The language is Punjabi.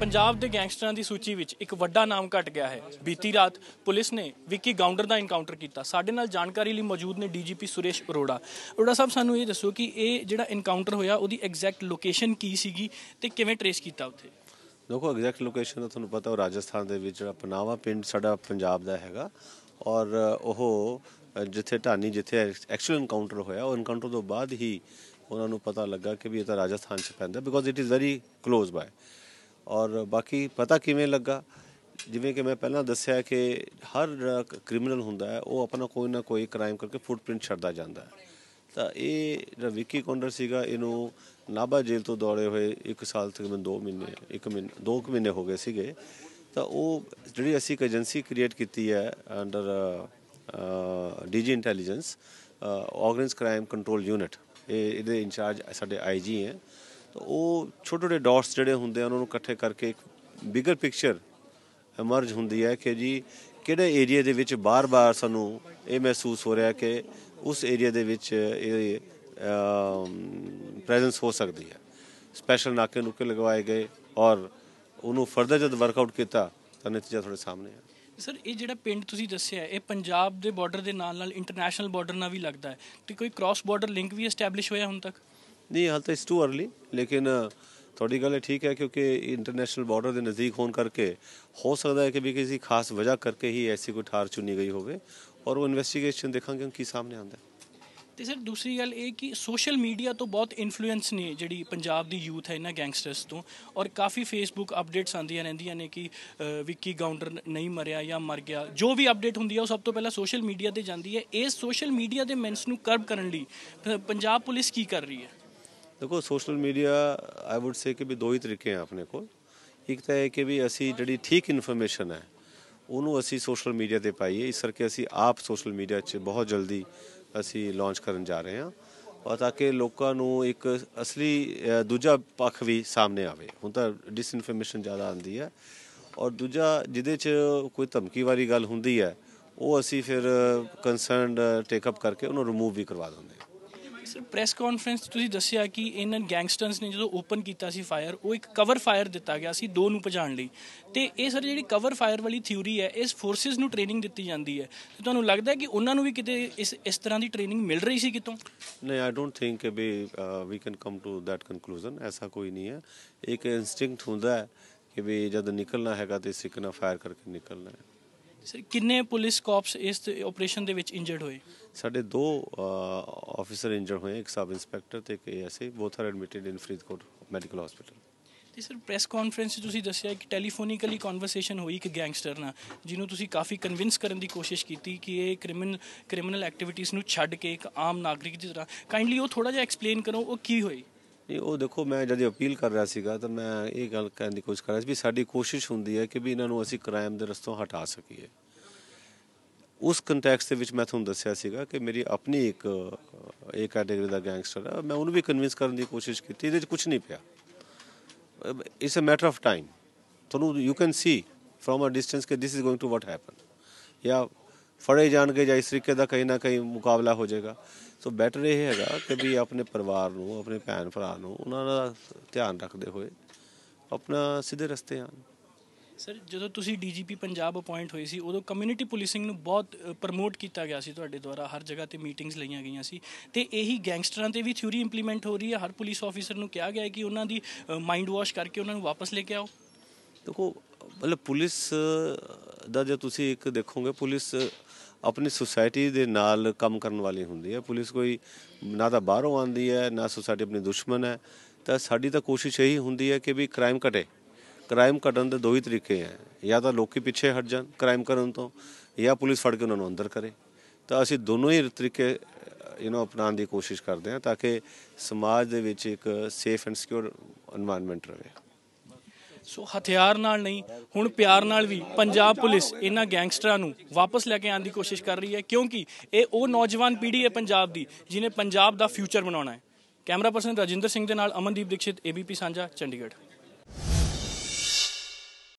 ਪੰਜਾਬ ਦੇ ਗੈਂਗਸਟਰਾਂ ਦੀ ਸੂਚੀ ਵਿੱਚ ਇੱਕ ਵੱਡਾ ਨਾਮ ਘਟ ਗਿਆ ਹੈ ਬੀਤੀ ਰਾਤ ਪੁਲਿਸ ਨੇ ਵਿੱਕੀ ਗਾਉਂਡਰ ਦਾ ਇਨਕਾਊਂਟਰ ਕੀਤਾ ਸਾਡੇ ਨਾਲ ਜਾਣਕਾਰੀ ਲਈ ਮੌਜੂਦ ਨੇ ਡੀਜੀਪੀ ਸੁਰੇਸ਼ ਅਰੋੜਾ ਅਰੋੜਾ ਸਾਹਿਬ ਸਾਨੂੰ ਇਹ ਦੱਸੋ ਕਿ ਇਹ ਜਿਹੜਾ ਇਨਕਾਊਂਟਰ ਹੋਇਆ ਉਹਦੀ ਐਗਜ਼ੈਕਟ ਲੋਕੇਸ਼ਨ ਕੀ ਸੀਗੀ ਤੇ ਕਿਵੇਂ ਟ੍ਰੇਸ ਕੀਤਾ ਉੱਥੇ ਦੇਖੋ ਐਗਜ਼ੈਕਟ ਲੋਕੇਸ਼ਨ ਤਾਂ ਤੁਹਾਨੂੰ ਪਤਾ ਉਹ ਰਾਜਸਥਾਨ ਦੇ ਵਿੱਚ ਜਿਹੜਾ ਪਨਾਵਾ ਪਿੰਡ ਸਾਡਾ ਪੰਜਾਬ ਦਾ ਹੈਗਾ ਔਰ ਉਹ ਜਿੱਥੇ ਢਾਨੀ ਜਿੱਥੇ ਐਕਚੁਅਲ ਇਨਕਾਊਂਟਰ ਹੋਇਆ ਉਹ ਇਨਕਾਊਂਟਰ ਤੋਂ ਬਾਅਦ ਹੀ ਉਹਨਾਂ ਨੂੰ ਪਤਾ ਲੱਗਾ ਕਿ ਵੀ ਇਹ ਤਾਂ ਰਾਜਸਥਾਨ 'ਚ ਪੈਂਦਾ because it is very close by ਔਰ ਬਾਕੀ ਪਤਾ ਕਿਵੇਂ ਲੱਗਾ ਜਿਵੇਂ ਕਿ ਮੈਂ ਪਹਿਲਾਂ ਦੱਸਿਆ ਕਿ ਹਰ ਕ੍ਰਿਮੀਨਲ ਹੁੰਦਾ ਹੈ ਉਹ ਆਪਣਾ ਕੋਈ ਨਾ ਕੋਈ ਕ੍ਰਾਈਮ ਕਰਕੇ ਫੁੱਟਪ੍ਰਿੰਟ ਛੱਡਦਾ ਜਾਂਦਾ ਹੈ ਤਾਂ ਇਹ ਜਿਹੜਾ ਵਿੱਕੀ ਕੌਂਡਰ ਸੀਗਾ ਇਹਨੂੰ ਨਾਬਾ ਜੇਲ੍ਹ ਤੋਂ ਦੌੜੇ ਹੋਏ 1 ਸਾਲ ਮੈਂ 2 ਮਹੀਨੇ 1 ਮਹੀਨੇ 2 ਮਹੀਨੇ ਹੋ ਗਏ ਸੀਗੇ ਤਾਂ ਉਹ ਜਿਹੜੀ ਅਸੀਂ ਇੱਕ ਏਜੰਸੀ ਕ੍ਰੀਏਟ ਕੀਤੀ ਹੈ under DG intelligence organised crime control unit ਇਹ ਇਹਦੇ ਇੰਚਾਰਜ ਸਾਡੇ ਆਈਜੀ ਹੈ ਤਾਂ ਉਹ ਛੋਟੇ ਛੋਟੇ ਡਾਟਸ ਜਿਹੜੇ ਹੁੰਦੇ ਆ ਉਹਨਾਂ ਨੂੰ ਇਕੱਠੇ ਕਰਕੇ ਇੱਕ ਬਿਗਰ ਪਿਕਚਰ ਐਮਰਜ ਹੁੰਦੀ ਹੈ ਕਿ ਜੀ ਕਿਹੜੇ ਏਰੀਆ ਦੇ ਵਿੱਚ ਬਾਰ-ਬਾਰ ਸਾਨੂੰ ਇਹ ਮਹਿਸੂਸ ਹੋ ਰਿਹਾ ਕਿ ਉਸ ਏਰੀਆ ਦੇ ਵਿੱਚ ਇਹ ਪ੍ਰੈਜ਼ੈਂਸ ਹੋ ਸਕਦੀ ਹੈ ਸਪੈਸ਼ਲ ਨਾਕੇ ਨੁਕੇ ਲਗਵਾਏ ਗਏ ਔਰ ਉਹਨੂੰ ਫਰਦਰ ਜਦ ਵਰਕਆਊਟ ਕੀਤਾ ਤਾਂ ਨਤੀਜਾ ਤੁਹਾਡੇ ਸਾਹਮਣੇ ਆ ਸਰ ਇਹ ਜਿਹੜਾ ਪਿੰਡ ਤੁਸੀਂ ਦੱਸਿਆ ਇਹ ਪੰਜਾਬ ਦੇ ਬਾਰਡਰ ਦੇ ਨਾਲ ਨਾਲ ਇੰਟਰਨੈਸ਼ਨਲ ਬਾਰਡਰ ਨਾਲ ਵੀ ਲੱਗਦਾ ਹੈ ਤੇ ਕੋਈ ਕ੍ਰਾਸ ਬਾਰਡਰ ਲਿੰਕ ਵੀ ਐਸਟੈਬਲਿਸ਼ ਹੋਇਆ ਹੁਣ ਤੱਕ ਨਹੀਂ ਹਾਲ ਤਾਂ ਇਸ ਟੂ अर्ਲੀ ਲੇਕਿਨ ਤੁਹਾਡੀ ਗੱਲ ਠੀਕ ਹੈ ਕਿਉਂਕਿ ਇੰਟਰਨੈਸ਼ਨਲ ਬਾਰਡਰ ਦੇ ਨਜ਼ਦੀਕ ਹੋਣ ਕਰਕੇ ਹੋ ਸਕਦਾ ਹੈ ਕਿ ਵੀ ਕਿਸੇ ਖਾਸ ਵਜ੍ਹਾ ਕਰਕੇ ਹੀ ਐਸੀ ਕੋਈ ਠਾਰ ਚੁਣੀ ਗਈ ਹੋਵੇ ਔਰ ਉਹ ਇਨਵੈਸਟੀਗੇਸ਼ਨ ਦੇਖਾਂਗੇ ਕਿ ਸਾਹਮਣੇ ਆਉਂਦਾ ਤੇ ਸਰ ਦੂਸਰੀ ਗੱਲ ਇਹ ਕਿ ਸੋਸ਼ਲ ਮੀਡੀਆ ਤੋਂ ਬਹੁਤ ਇਨਫਲੂਐਂਸ ਨੇ ਜਿਹੜੀ ਪੰਜਾਬ ਦੀ ਯੂਥ ਹੈ ਇਹਨਾਂ ਗੈਂਗਸਟਰਸ ਤੋਂ ਔਰ ਕਾਫੀ ਫੇਸਬੁੱਕ ਅਪਡੇਟਸ ਆਉਂਦੀਆਂ ਰਹਿੰਦੀਆਂ ਨੇ ਕਿ ਵਿੱਕੀ ਗਾਉਂਡਰ ਨਹੀਂ ਮਰਿਆ ਜਾਂ ਮਰ ਗਿਆ ਜੋ ਵੀ ਅਪਡੇਟ ਹੁੰਦੀ ਹੈ ਉਹ ਸਭ ਤੋਂ ਪਹਿਲਾਂ ਸੋਸ਼ਲ ਮੀਡੀਆ ਤੇ ਜਾਂਦੀ ਹੈ ਇਹ ਸੋਸ਼ਲ ਮੀਡੀਆ ਦੇ ਮੈਂਸ ਨੂੰ ਕਰਬ ਕਰਨ ਲਈ ਪੰਜਾਬ ਪੁਲਿਸ ਕੀ ਕਰ ਰਹੀ ਹੈ ਦੇਖੋ social media I would say ਕਿ ਵੀ ਦੋ ਹੀ ਤਰੀਕੇ ਆ ਆਪਣੇ ਕੋਲ ਇੱਕ ਤਾਂ ਹੈ ਕਿ ਵੀ ਅਸੀਂ ਜਿਹੜੀ ਠੀਕ ਇਨਫੋਰਮੇਸ਼ਨ ਹੈ ਉਹਨੂੰ ਅਸੀਂ ਸੋਸ਼ਲ ਮੀਡੀਆ ਤੇ ਪਾਈਏ ਇਸ ਕਰਕੇ ਅਸੀਂ ਆਪ ਸੋਸ਼ਲ ਮੀਡੀਆ 'ਚ ਬਹੁਤ ਜਲਦੀ ਅਸੀਂ ਲਾਂਚ ਕਰਨ ਜਾ ਰਹੇ ਹਾਂ ਔਰ ਤਾਂ ਕਿ ਲੋਕਾਂ ਨੂੰ ਇੱਕ ਅਸਲੀ ਦੂਜਾ ਪੱਖ ਵੀ ਸਾਹਮਣੇ ਆਵੇ ਹੁਣ ਤਾਂ ਡਿਸਇਨਫੋਰਮੇਸ਼ਨ ਜ਼ਿਆਦਾ ਆਉਂਦੀ ਹੈ ਔਰ ਦੂਜਾ ਜਿਹਦੇ 'ਚ ਕੋਈ ਧਮਕੀ ਵਾਲੀ ਗੱਲ ਹੁੰਦੀ ਹੈ ਉਹ ਅਸੀਂ ਫਿਰ ਕੰਸਰਨਡ ਟੇਕ ਅਪ ਕਰਕੇ ਉਹਨੂੰ ਰਿਮੂਵ ਵੀ ਕਰਵਾ ਦਿੰਦੇ ਹਾਂ ਸਰ ਪ੍ਰੈਸ ਕਾਨਫਰੰਸ ਤੁਸੀਂ ਦੱਸਿਆ ਕਿ ਇਹਨਾਂ ਗੈਂਗਸਟਰਸ ਨੇ ਜਦੋਂ ਓਪਨ ਕੀਤਾ ਸੀ ਫਾਇਰ ਉਹ ਇੱਕ ਕਵਰ ਫਾਇਰ ਦਿੱਤਾ ਗਿਆ ਸੀ ਦੋ ਨੂੰ ਭਜਾਣ ਲਈ ਤੇ ਇਹ ਸਰ ਜਿਹੜੀ ਕਵਰ ਫਾਇਰ ਵਾਲੀ ਥਿਊਰੀ ਹੈ ਇਸ ਫੋਰਸਿਸ ਨੂੰ ਟ੍ਰੇਨਿੰਗ ਦਿੱਤੀ ਜਾਂਦੀ ਹੈ ਤੇ ਤੁਹਾਨੂੰ ਲੱਗਦਾ ਹੈ ਕਿ ਉਹਨਾਂ ਨੂੰ ਵੀ ਕਿਤੇ ਇਸ ਇਸ ਤਰ੍ਹਾਂ ਦੀ ਟ੍ਰੇਨਿੰਗ ਮਿਲ ਰਹੀ ਸੀ ਕਿਤੋਂ ਨਹੀਂ I don't think we we can come to that conclusion ਐਸਾ ਕੋਈ ਨਹੀਂ ਹੈ ਇੱਕ ਇਨਸਟਿੰਕਟ ਹੁੰਦਾ ਹੈ ਕਿ ਵੀ ਜਦ ਨਿਕਲਣਾ ਹੈਗਾ ਤੇ ਸਿੱਕਣਾ ਫਾਇਰ ਕਰਕੇ ਨਿਕਲਣਾ ਹੈ ਸਰ ਕਿੰਨੇ ਪੁਲਿਸ ਕਾਪਸ ਇਸ ਆਪਰੇਸ਼ਨ ਦੇ ਵਿੱਚ ਇੰਜਰਡ ਹੋਏ ਸਾਡੇ ਦੋ ਆਫੀਸਰ ਇੰਜਰਡ ਹੋਏ ਇੱਕ ਸਬ ਇੰਸਪੈਕਟਰ ਤੇ ਇੱਕ SA both are admitted in Faridkot medical hospital ਤੇ ਸਰ ਪ੍ਰੈਸ ਕਾਨਫਰੰਸ 'ਚ ਤੁਸੀਂ ਦੱਸਿਆ ਕਿ ਟੈਲੀਫੋਨਿਕਲੀ ਕਨਵਰਸੇਸ਼ਨ ਹੋਈ ਇੱਕ ਗੈਂਗਸਟਰ ਨਾਲ ਜਿਹਨੂੰ ਤੁਸੀਂ ਕਾਫੀ ਕਨਵਿੰਸ ਕਰਨ ਦੀ ਕੋਸ਼ਿਸ਼ ਕੀਤੀ ਕਿ ਇਹ ਕ੍ਰਿਮੀਨਲ ਕ੍ਰਿਮਨਲ ਐਕਟੀਵਿਟੀਆਂ ਨੂੰ ਛੱਡ ਕੇ ਇੱਕ ਆਮ ਨਾਗਰਿਕ ਦੀ ਤਰ੍ਹਾਂ ਕਾਈਂਡਲੀ ਉਹ ਥੋੜਾ ਜਿਹਾ ਐਕਸਪਲੇਨ ਕਰੋ ਉਹ ਕੀ ਹੋਈ ਨਹੀਂ ਉਹ ਦੇਖੋ ਮੈਂ ਜਦ ਅਪੀਲ ਕਰ ਰਿਹਾ ਸੀਗਾ ਤਾਂ ਮੈਂ ਇਹ ਗੱਲ ਕਹਿਣ ਦੀ ਕੋਸ਼ਿਸ਼ ਕਰ ਰਿਹਾ ਸੀ ਵੀ ਸਾਡੀ ਕੋਸ਼ਿਸ਼ ਹੁੰਦੀ ਹੈ ਕਿ ਵੀ ਇਹਨਾਂ ਨੂੰ ਅਸੀਂ ਕ੍ਰਾਈਮ ਦੇ ਰਸਤੋਂ ਹਟਾ ਸਕੀਏ ਉਸ ਕੰਟੈਕਸਟ ਦੇ ਵਿੱਚ ਮੈਂ ਤੁਹਾਨੂੰ ਦੱਸਿਆ ਸੀਗਾ ਕਿ ਮੇਰੀ ਆਪਣੀ ਇੱਕ ਇਹ ਕੈਟਾਗਰੀ ਦਾ ਗੈਂਗਸਟਰ ਆ ਮੈਂ ਉਹਨੂੰ ਵੀ ਕਨਵਿੰਸ ਕਰਨ ਦੀ ਕੋਸ਼ਿਸ਼ ਕੀਤੀ ਇਹਦੇ ਵਿੱਚ ਕੁਝ ਨਹੀਂ ਪਿਆ it's a matter of time ਤੁਹਾਨੂੰ you can see from a distance ਕਿ this is going to what happen ਯਾ ਫੜੇ ਜਾਣਗੇ ਜਾਂ ਇਸ ਤਰੀਕੇ ਦਾ ਕਹੀਂ ਨਾ ਕਹੀਂ ਮੁਕਾਬਲਾ ਹੋ ਜਾਏਗਾ ਸੋ ਬੈਟਰ ਇਹ ਹੈਗਾ ਕਿ ਵੀ ਆਪਣੇ ਪਰਿਵਾਰ ਨੂੰ ਆਪਣੇ ਭੈਣ ਭਰਾ ਨੂੰ ਉਹਨਾਂ ਦਾ ਧਿਆਨ ਰੱਖਦੇ ਹੋਏ ਆਪਣਾ ਸਿੱਧੇ ਰਸਤੇ ਆਣ ਸਰ ਜਦੋਂ ਤੁਸੀਂ ਡੀਜੀਪੀ ਪੰਜਾਬ ਅਪਾਇੰਟ ਹੋਏ ਸੀ ਉਦੋਂ ਕਮਿਊਨਿਟੀ ਪੁਲਿਸਿੰਗ ਨੂੰ ਬਹੁਤ ਪ੍ਰਮੋਟ ਕੀਤਾ ਗਿਆ ਸੀ ਤੁਹਾਡੇ ਦੁਆਰਾ ਹਰ ਜਗ੍ਹਾ ਤੇ ਮੀਟਿੰਗਸ ਲਈਆਂ ਗਈਆਂ ਸੀ ਤੇ ਇਹੀ ਗੈਂਗਸਟਰਾਂ ਤੇ ਵੀ ਥਿਊਰੀ ਇੰਪਲੀਮੈਂਟ ਹੋ ਰਹੀ ਹੈ ਹਰ ਪੁਲਿਸ ਆਫੀਸਰ ਨੂੰ ਕਿਹਾ ਗਿਆ ਹੈ ਕਿ ਉਹਨਾਂ ਦੀ ਮਾਈਂਡ ਵਾਸ਼ ਕਰਕੇ ਉਹਨਾਂ ਨੂੰ ਵਾਪਸ ਲੈ ਕੇ ਆਓ ਦੇਖੋ ਮਤਲਬ ਪੁਲਿਸ ਦਾ ਜੇ ਤੁਸੀਂ ਇੱਕ ਦੇਖੋਗੇ ਪੁਲਿਸ ਆਪਣੀ ਸੁਸਾਇਟੀ ਦੇ ਨਾਲ ਕੰਮ ਕਰਨ ਵਾਲੀ ਹੁੰਦੀ ਹੈ ਪੁਲਿਸ ਕੋਈ ਨਾ ਤਾਂ ਬਾਹਰੋਂ ਆਂਦੀ ਹੈ ਨਾ ਸੁਸਾਇਟੀ ਆਪਣੀ ਦੁਸ਼ਮਣ ਹੈ ਤਾਂ ਸਾਡੀ ਤਾਂ ਕੋਸ਼ਿਸ਼ ਇਹੀ ਹੁੰਦੀ ਹੈ ਕਿ ਵੀ ਕ੍ਰਾਈਮ ਘਟੇ ਕ੍ਰਾਈਮ ਘਟਣ ਦੇ ਦੋ ਹੀ ਤਰੀਕੇ ਹੈ ਜਾਂ ਤਾਂ ਲੋਕੀ ਪਿੱਛੇ ਹਟ ਜਾਣ ਕ੍ਰਾਈਮ ਕਰਨ ਤੋਂ ਜਾਂ ਪੁਲਿਸ ਫੜ ਕੇ ਉਹਨਾਂ ਨੂੰ ਅੰਦਰ ਕਰੇ ਤਾਂ ਅਸੀਂ ਦੋਨੋਂ ਹੀ ਤਰੀਕੇ ਯੂ نو ਅਪਣਾਉਣ ਦੀ ਕੋਸ਼ਿਸ਼ ਕਰਦੇ ਹਾਂ ਤਾਂ ਕਿ ਸਮਾਜ ਦੇ ਵਿੱਚ ਇੱਕ ਸੇਫ ਐਂਡ ਸਿਕਿਉਰ এনवायरमेंट ਰਹੇ ਸੋ ਹਥਿਆਰ ਨਾਲ ਨਹੀਂ ਹੁਣ ਪਿਆਰ ਨਾਲ ਵੀ ਪੰਜਾਬ ਪੁਲਿਸ ਇਹਨਾਂ ਗੈਂਗਸਟਰਾਂ ਨੂੰ ਵਾਪਸ ਲੈ ਕੇ ਆਉਣ ਦੀ ਕੋਸ਼ਿਸ਼ ਕਰ ਰਹੀ ਹੈ ਕਿਉਂਕਿ ਇਹ ਉਹ ਨੌਜਵਾਨ ਪੀੜ੍ਹੀ ਹੈ ਪੰਜਾਬ ਦੀ ਜਿਨੇ ਪੰਜਾਬ ਦਾ ਫਿਊਚਰ ਬਣਾਉਣਾ ਹੈ ਕੈਮਰਾ ਪਰਸਨ ਰਜਿੰਦਰ ਸਿੰਘ ਦੇ ਨਾਲ ਅਮਨਦੀਪ ਦੀਕਸ਼ਿਤ ਏਬੀਪੀ ਸਾਂਝਾ ਚੰਡੀਗੜ੍ਹ